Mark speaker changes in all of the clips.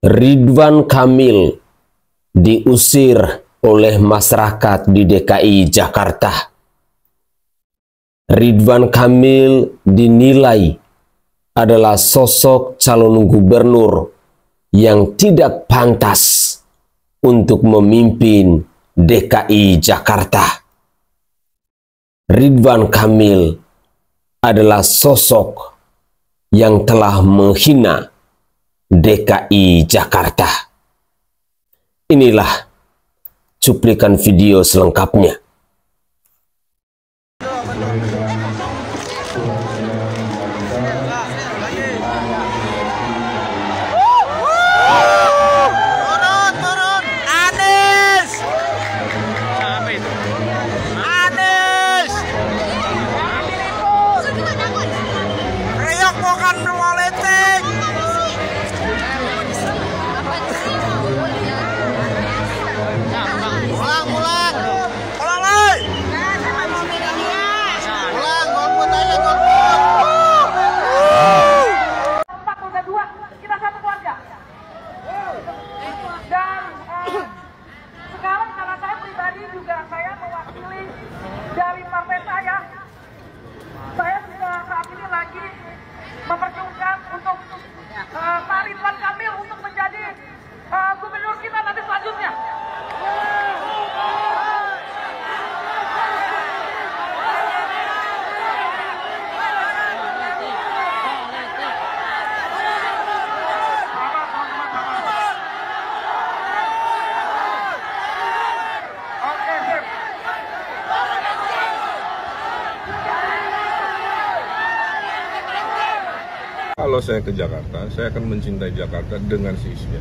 Speaker 1: Ridwan Kamil diusir oleh masyarakat di DKI Jakarta. Ridwan Kamil dinilai adalah sosok calon gubernur yang tidak pantas untuk memimpin DKI Jakarta. Ridwan Kamil adalah sosok yang telah menghina DKI Jakarta. Inilah cuplikan video selengkapnya. saya ke Jakarta, saya akan mencintai
Speaker 2: Jakarta dengan si seisinya.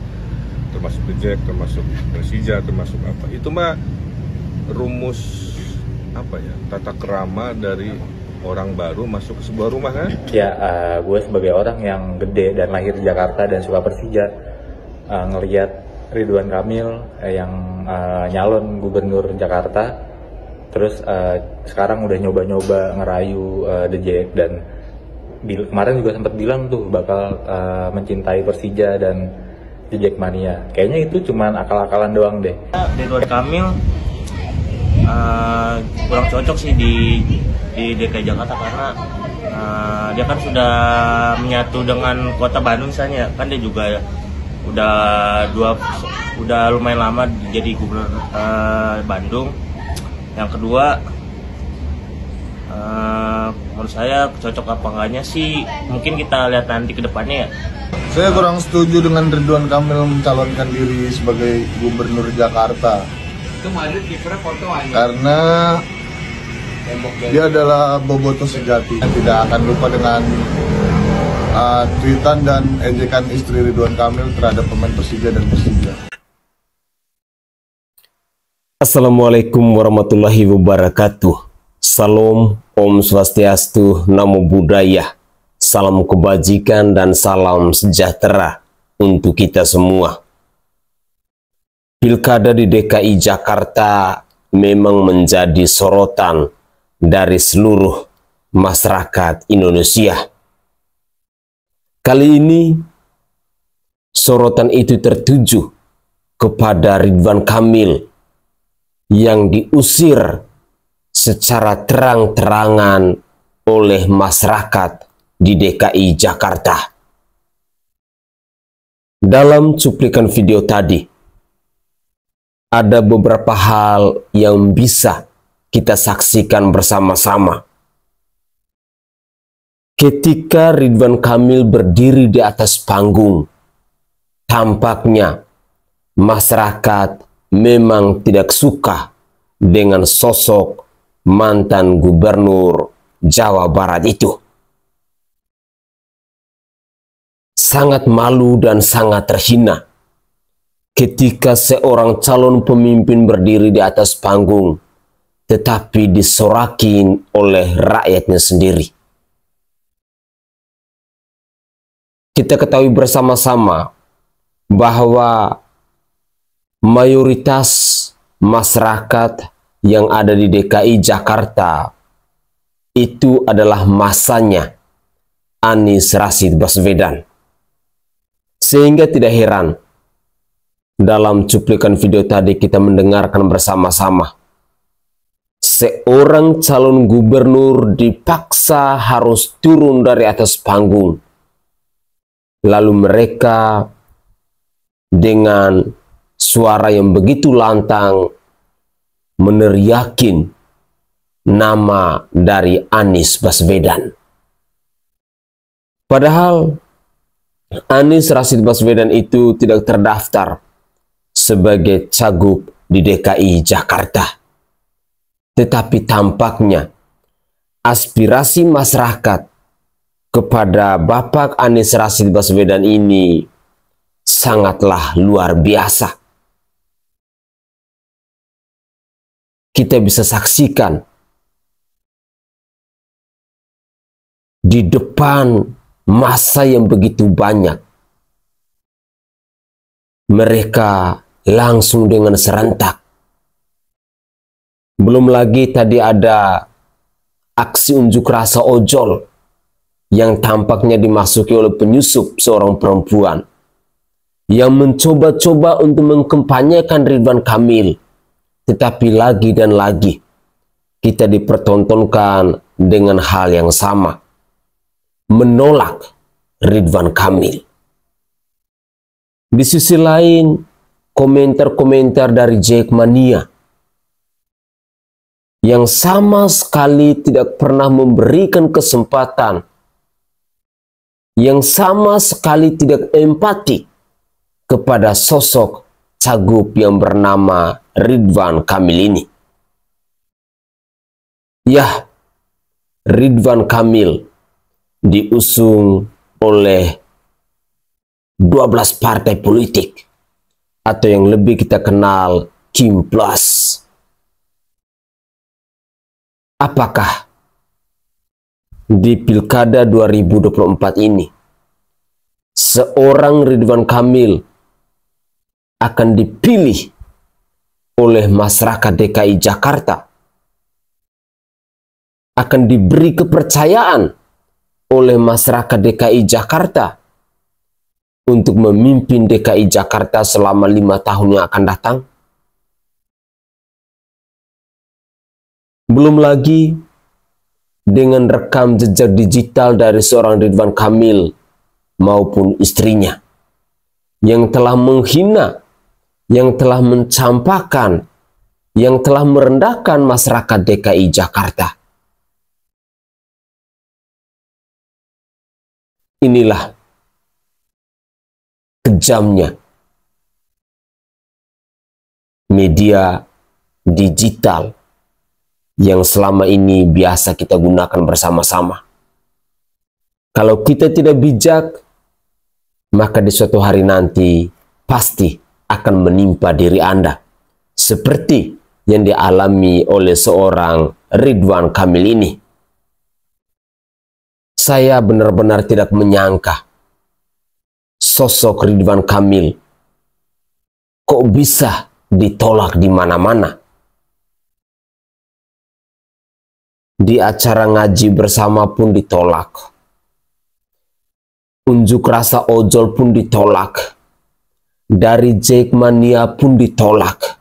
Speaker 2: Termasuk The termasuk Persija, termasuk apa. Itu mah rumus apa ya, tata kerama dari orang
Speaker 1: baru masuk ke sebuah rumah kan? Ya, uh, gue sebagai orang yang gede dan lahir di Jakarta dan suka Persija, uh, eh, ngelihat Ridwan Kamil uh, yang uh, nyalon gubernur Jakarta, terus uh, sekarang udah nyoba-nyoba ngerayu uh, The dan kemarin juga sempat bilang tuh bakal uh, mencintai Persija dan Jejak Mania, Kayaknya itu cuman akal-akalan doang deh. Ridwan Kamil uh, kurang cocok sih di di DKI Jakarta karena uh, dia kan sudah menyatu dengan kota Bandung misalnya kan dia juga udah dua udah lumayan lama jadi gubernur uh, Bandung. Yang kedua menurut saya cocok apa enggaknya sih mungkin kita lihat nanti ke depannya ya. Saya kurang setuju dengan Ridwan Kamil mencalonkan diri sebagai gubernur Jakarta. Itu Madrid kipernya foto aja. Karena dia adalah boboto sejati. Tidak akan lupa dengan uh, tweetan dan ejekan istri Ridwan Kamil terhadap pemain Persija dan Persija. Assalamualaikum warahmatullahi wabarakatuh. Salam Om Swastiastu, Namo Buddhaya, salam kebajikan dan salam sejahtera untuk kita semua. Pilkada di DKI Jakarta memang menjadi sorotan dari seluruh masyarakat Indonesia. Kali ini sorotan itu tertuju kepada Ridwan Kamil yang diusir secara terang-terangan oleh masyarakat di DKI Jakarta. Dalam cuplikan video tadi, ada beberapa hal yang bisa kita saksikan bersama-sama. Ketika Ridwan Kamil berdiri di atas panggung, tampaknya masyarakat memang tidak suka dengan sosok mantan gubernur Jawa Barat itu. Sangat malu dan sangat terhina ketika seorang calon pemimpin berdiri di atas panggung tetapi disorakin oleh rakyatnya sendiri. Kita ketahui bersama-sama bahwa mayoritas masyarakat yang ada di DKI Jakarta itu adalah masanya Anies Rashid Baswedan. Sehingga tidak heran dalam cuplikan video tadi kita mendengarkan bersama-sama seorang calon gubernur dipaksa harus turun dari atas panggung. Lalu mereka dengan suara yang begitu lantang meneriakin nama dari Anies Baswedan. Padahal Anies Rasid Baswedan itu tidak terdaftar sebagai cagup di DKI Jakarta. Tetapi tampaknya aspirasi masyarakat kepada Bapak Anies Rasid Baswedan ini
Speaker 3: sangatlah luar biasa. kita bisa saksikan di depan masa yang begitu banyak.
Speaker 1: Mereka langsung dengan serentak. Belum lagi tadi ada aksi unjuk rasa ojol yang tampaknya dimasuki oleh penyusup seorang perempuan yang mencoba-coba untuk mengkampanyekan Ridwan Kamil tetapi lagi dan lagi kita dipertontonkan dengan hal yang sama. Menolak Ridwan Kamil. Di sisi lain, komentar-komentar dari Mania yang sama sekali tidak pernah memberikan kesempatan, yang sama sekali tidak empati kepada sosok Cagup yang bernama Ridwan Kamil ini. Yah, Ridwan Kamil diusung oleh 12 partai politik atau yang lebih kita kenal Kim Plus. Apakah di Pilkada 2024 ini seorang Ridwan Kamil akan dipilih oleh masyarakat DKI Jakarta akan diberi kepercayaan oleh masyarakat DKI Jakarta untuk memimpin DKI Jakarta selama lima tahun yang akan datang? Belum lagi dengan rekam jejak digital dari seorang Ridwan Kamil maupun istrinya yang telah menghina yang telah mencampakkan,
Speaker 3: yang telah merendahkan masyarakat DKI Jakarta. Inilah kejamnya media
Speaker 1: digital yang selama ini biasa kita gunakan bersama-sama. Kalau kita tidak bijak, maka di suatu hari nanti pasti akan menimpa diri Anda. Seperti yang dialami oleh seorang Ridwan Kamil ini. Saya benar-benar tidak menyangka sosok Ridwan Kamil kok bisa ditolak di mana-mana. Di acara ngaji bersama pun ditolak. Unjuk rasa ojol pun ditolak
Speaker 3: dari Jackmania pun ditolak.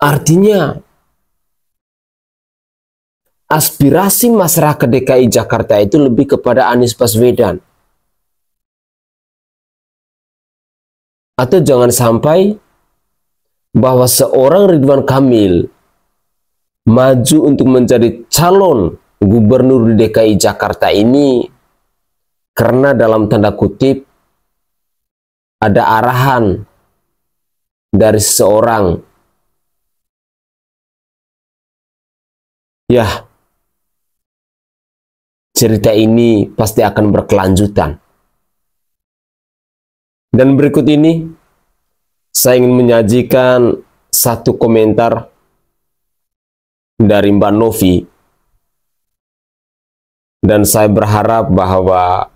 Speaker 3: Artinya,
Speaker 1: aspirasi masyarakat DKI Jakarta itu lebih kepada Anies Baswedan. Atau jangan sampai bahwa seorang Ridwan Kamil maju untuk menjadi calon gubernur di DKI Jakarta ini karena dalam tanda
Speaker 3: kutip ada arahan dari seseorang. Ya, cerita ini pasti akan berkelanjutan.
Speaker 1: Dan berikut ini, saya ingin menyajikan satu komentar dari Mbak Novi. Dan saya berharap bahwa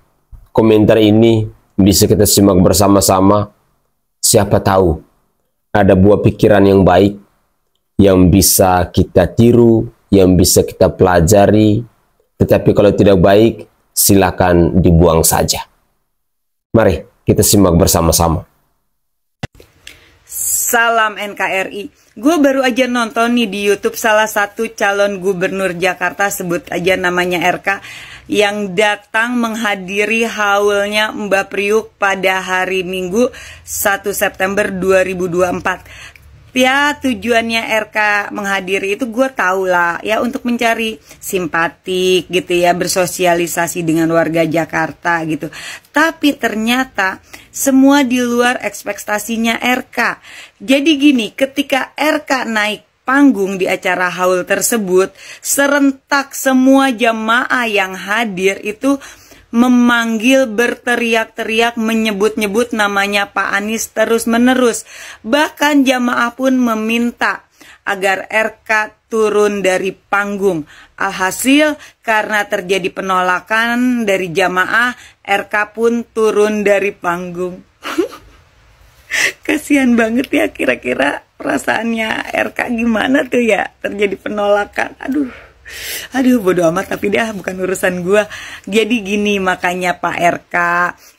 Speaker 1: komentar ini bisa kita simak bersama-sama. Siapa tahu ada buah pikiran yang baik yang bisa kita tiru, yang bisa kita pelajari. Tetapi kalau tidak baik, silakan dibuang saja. Mari kita simak bersama-sama.
Speaker 2: Salam NKRI. Gue baru aja nonton nih di YouTube salah satu calon gubernur Jakarta sebut aja namanya RK yang datang menghadiri haulnya Mbak Priuk pada hari Minggu 1 September 2024 ya tujuannya RK menghadiri itu gue tau lah ya untuk mencari simpatik gitu ya bersosialisasi dengan warga Jakarta gitu tapi ternyata semua di luar ekspektasinya RK jadi gini ketika RK naik panggung di acara haul tersebut, serentak semua jamaah yang hadir itu memanggil berteriak-teriak menyebut-nyebut namanya Pak Anies terus-menerus. Bahkan jamaah pun meminta agar RK turun dari panggung. Alhasil karena terjadi penolakan dari jamaah, RK pun turun dari panggung. Kasihan banget ya kira-kira perasaannya RK gimana tuh ya terjadi penolakan aduh aduh bodo amat tapi dah bukan urusan gue jadi gini makanya Pak RK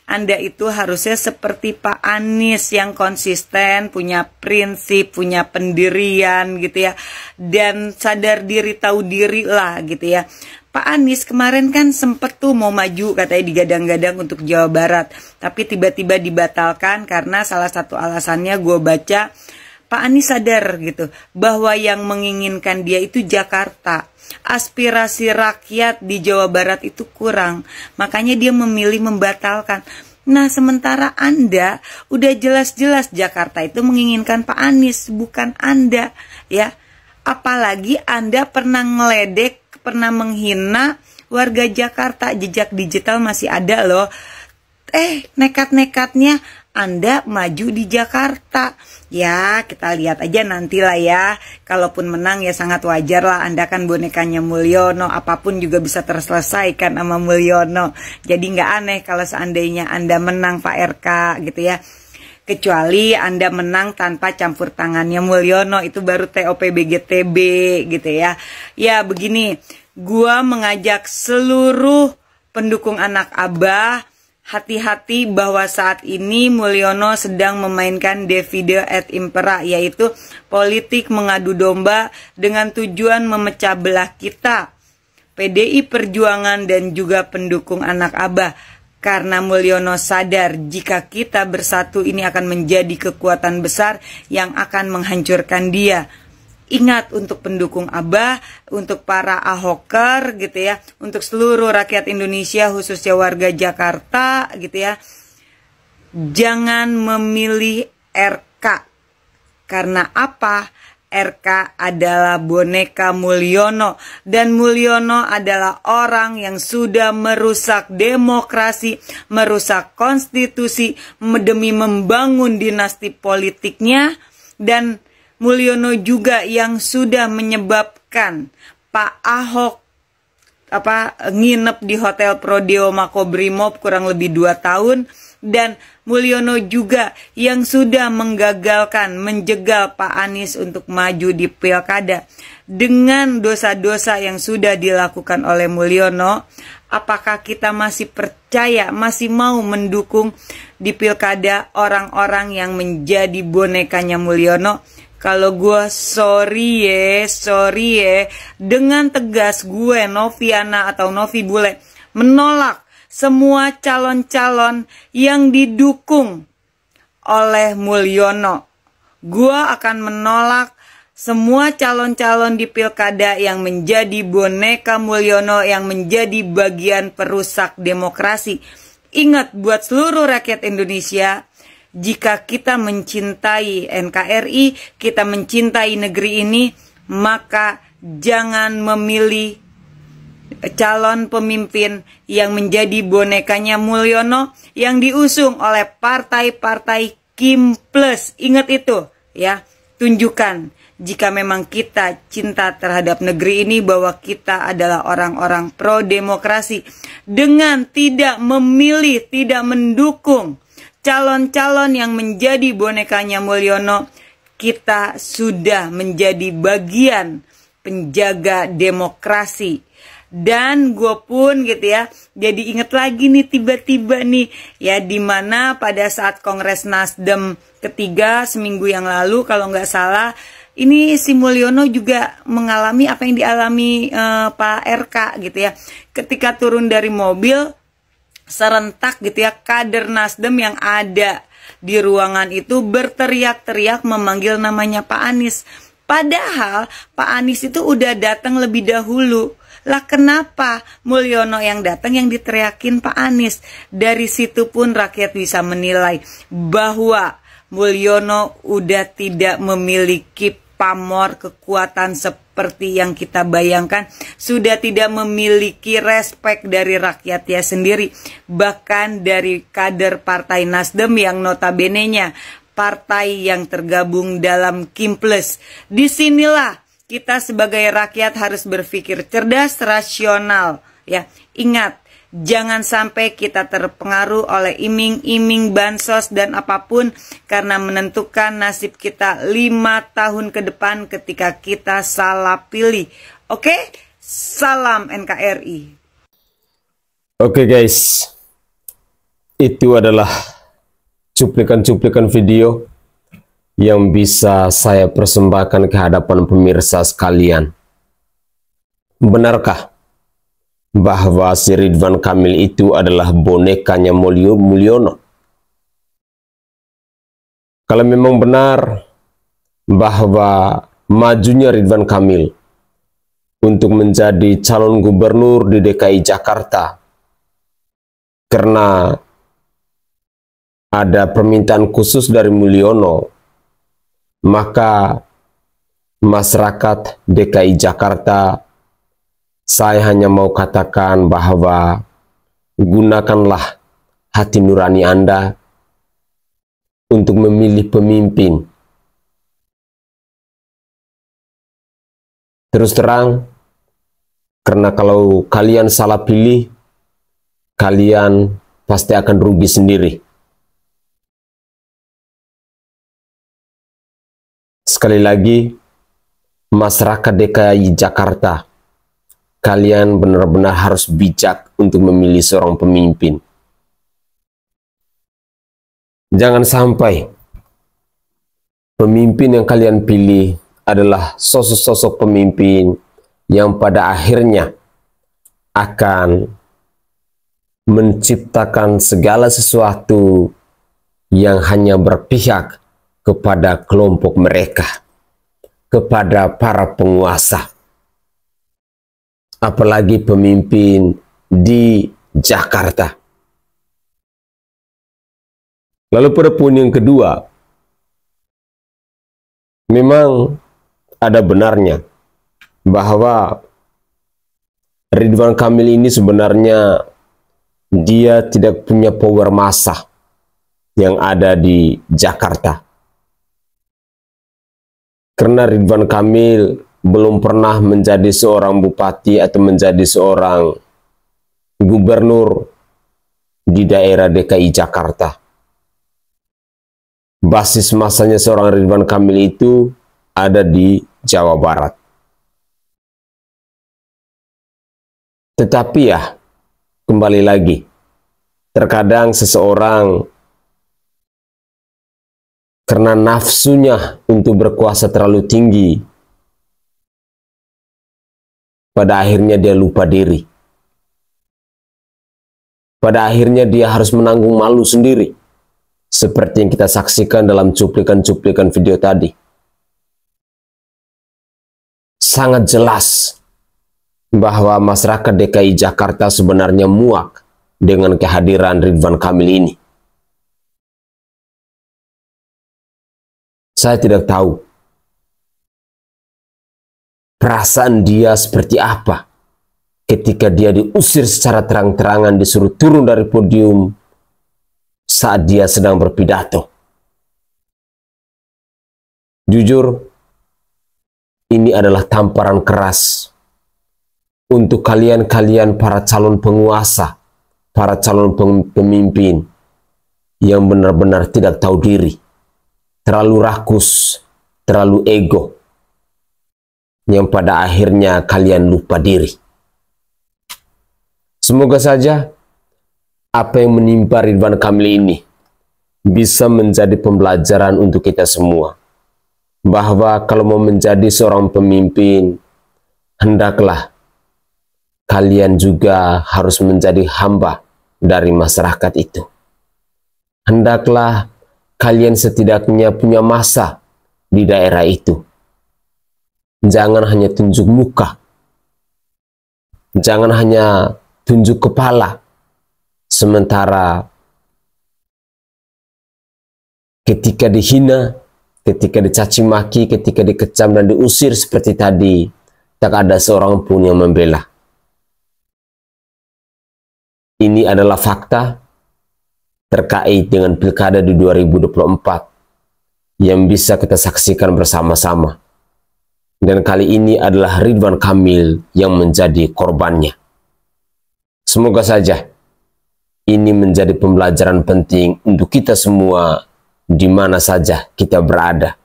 Speaker 2: anda itu harusnya seperti Pak Anies yang konsisten, punya prinsip, punya pendirian gitu ya. Dan sadar diri, tahu diri lah gitu ya. Pak Anies kemarin kan sempet tuh mau maju katanya digadang-gadang untuk Jawa Barat. Tapi tiba-tiba dibatalkan karena salah satu alasannya gue baca Pak Anies sadar gitu bahwa yang menginginkan dia itu Jakarta. Aspirasi rakyat di Jawa Barat itu kurang, makanya dia memilih membatalkan. Nah, sementara Anda udah jelas-jelas Jakarta itu menginginkan Pak Anies, bukan Anda, ya. Apalagi Anda pernah ngeledek, pernah menghina warga Jakarta, jejak digital masih ada loh. Eh, nekat-nekatnya anda maju di Jakarta. Ya, kita lihat aja nantilah ya. Kalaupun menang ya sangat wajar lah. Anda kan bonekanya Mulyono, apapun juga bisa terselesaikan sama Mulyono. Jadi nggak aneh kalau seandainya Anda menang Pak RK gitu ya kecuali Anda menang tanpa campur tangannya Mulyono itu baru TOP BGTB gitu ya. Ya begini, gua mengajak seluruh pendukung anak Abah hati-hati bahwa saat ini Mulyono sedang memainkan devide et impera yaitu politik mengadu domba dengan tujuan memecah belah kita PDI Perjuangan dan juga pendukung anak Abah karena Mulyono sadar jika kita bersatu ini akan menjadi kekuatan besar yang akan menghancurkan dia ingat untuk pendukung Abah, untuk para Ahoker gitu ya, untuk seluruh rakyat Indonesia khususnya warga Jakarta gitu ya. Jangan memilih RK. Karena apa? RK adalah boneka Mulyono dan Mulyono adalah orang yang sudah merusak demokrasi, merusak konstitusi demi membangun dinasti politiknya dan Mulyono juga yang sudah menyebabkan Pak Ahok apa nginep di Hotel Prodeo Makobrimob kurang lebih 2 tahun dan Mulyono juga yang sudah menggagalkan menjegal Pak Anies untuk maju di pilkada dengan dosa-dosa yang sudah dilakukan oleh Mulyono apakah kita masih percaya masih mau mendukung di pilkada orang-orang yang menjadi bonekanya Mulyono kalau gue sorry ya, sorry ya, dengan tegas gue Noviana atau Novi Bule menolak semua calon-calon yang didukung oleh Mulyono. Gue akan menolak semua calon-calon di pilkada yang menjadi boneka Mulyono yang menjadi bagian perusak demokrasi. Ingat buat seluruh rakyat Indonesia, jika kita mencintai NKRI, kita mencintai negeri ini, maka jangan memilih calon pemimpin yang menjadi bonekanya Mulyono yang diusung oleh partai-partai Kim Plus. Ingat itu ya, tunjukkan jika memang kita cinta terhadap negeri ini bahwa kita adalah orang-orang pro demokrasi dengan tidak memilih, tidak mendukung calon-calon yang menjadi bonekanya Mulyono, kita sudah menjadi bagian penjaga demokrasi. Dan gue pun gitu ya, jadi inget lagi nih tiba-tiba nih ya dimana pada saat Kongres Nasdem ketiga seminggu yang lalu kalau nggak salah ini si Mulyono juga mengalami apa yang dialami uh, Pak RK gitu ya. Ketika turun dari mobil, serentak gitu ya kader Nasdem yang ada di ruangan itu berteriak-teriak memanggil namanya Pak Anies. Padahal Pak Anies itu udah datang lebih dahulu. Lah kenapa Mulyono yang datang yang diteriakin Pak Anies? Dari situ pun rakyat bisa menilai bahwa Mulyono udah tidak memiliki pamor kekuatan seperti seperti yang kita bayangkan sudah tidak memiliki respek dari rakyatnya sendiri bahkan dari kader partai Nasdem yang notabenenya partai yang tergabung dalam Kimples disinilah kita sebagai rakyat harus berpikir cerdas rasional ya ingat Jangan sampai kita terpengaruh oleh iming-iming bansos dan apapun karena menentukan nasib kita lima tahun ke depan ketika kita salah pilih. Oke, salam NKRI.
Speaker 1: Oke guys, itu adalah cuplikan-cuplikan video yang bisa saya persembahkan ke hadapan pemirsa sekalian. Benarkah? bahwa si Ridwan Kamil itu adalah bonekanya Mulyo Mulyono. Kalau memang benar bahwa majunya Ridwan Kamil untuk menjadi calon gubernur di DKI Jakarta karena ada permintaan khusus dari Mulyono, maka masyarakat DKI Jakarta saya hanya mau katakan bahwa gunakanlah hati nurani
Speaker 3: Anda untuk memilih pemimpin. Terus terang, karena kalau kalian salah pilih, kalian pasti akan rugi sendiri. Sekali lagi, masyarakat DKI Jakarta
Speaker 1: kalian benar-benar harus bijak untuk memilih seorang pemimpin. Jangan sampai pemimpin yang kalian pilih adalah sosok-sosok pemimpin yang pada akhirnya akan menciptakan segala sesuatu yang hanya berpihak kepada kelompok mereka, kepada para penguasa apalagi
Speaker 3: pemimpin di Jakarta. Lalu pada poin yang kedua, memang ada benarnya bahwa
Speaker 1: Ridwan Kamil ini sebenarnya dia tidak punya power massa yang ada di Jakarta. Karena Ridwan Kamil belum pernah menjadi seorang bupati atau menjadi seorang gubernur di daerah DKI Jakarta. Basis masanya seorang Ridwan Kamil itu ada di Jawa Barat. Tetapi ya, kembali lagi, terkadang seseorang
Speaker 3: karena nafsunya untuk berkuasa terlalu tinggi, pada akhirnya dia lupa diri. Pada akhirnya dia harus menanggung malu
Speaker 1: sendiri. Seperti yang kita saksikan dalam cuplikan-cuplikan video tadi. Sangat jelas bahwa masyarakat DKI Jakarta sebenarnya muak dengan kehadiran Ridwan Kamil ini.
Speaker 3: Saya tidak tahu perasaan dia seperti apa
Speaker 1: ketika dia diusir secara terang-terangan disuruh turun dari podium saat dia sedang berpidato. Jujur, ini adalah tamparan keras untuk kalian-kalian para calon penguasa, para calon pemimpin yang benar-benar tidak tahu diri, terlalu rakus, terlalu ego, yang pada akhirnya kalian lupa diri. Semoga saja apa yang menimpa Ridwan Kamil ini bisa menjadi pembelajaran untuk kita semua. Bahwa kalau mau menjadi seorang pemimpin, hendaklah kalian juga harus menjadi hamba dari masyarakat itu. Hendaklah kalian setidaknya punya masa di daerah itu Jangan hanya tunjuk muka. Jangan hanya tunjuk kepala. Sementara ketika dihina, ketika dicaci maki, ketika dikecam dan diusir seperti tadi, tak ada seorang pun yang membela. Ini adalah fakta terkait dengan pilkada di 2024 yang bisa kita saksikan bersama-sama dan kali ini adalah Ridwan Kamil yang menjadi korbannya. Semoga saja ini menjadi pembelajaran penting untuk kita semua di mana saja kita berada.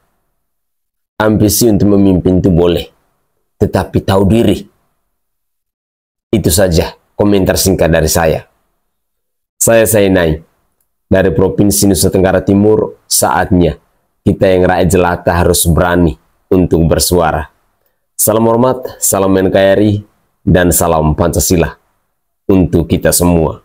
Speaker 1: Ambisi untuk memimpin itu boleh, tetapi tahu diri. Itu saja komentar singkat dari saya. Saya Sainai, dari Provinsi Nusa Tenggara Timur, saatnya kita yang rakyat jelata harus berani untuk bersuara. Salam hormat, salam NKRI, dan salam Pancasila untuk kita semua.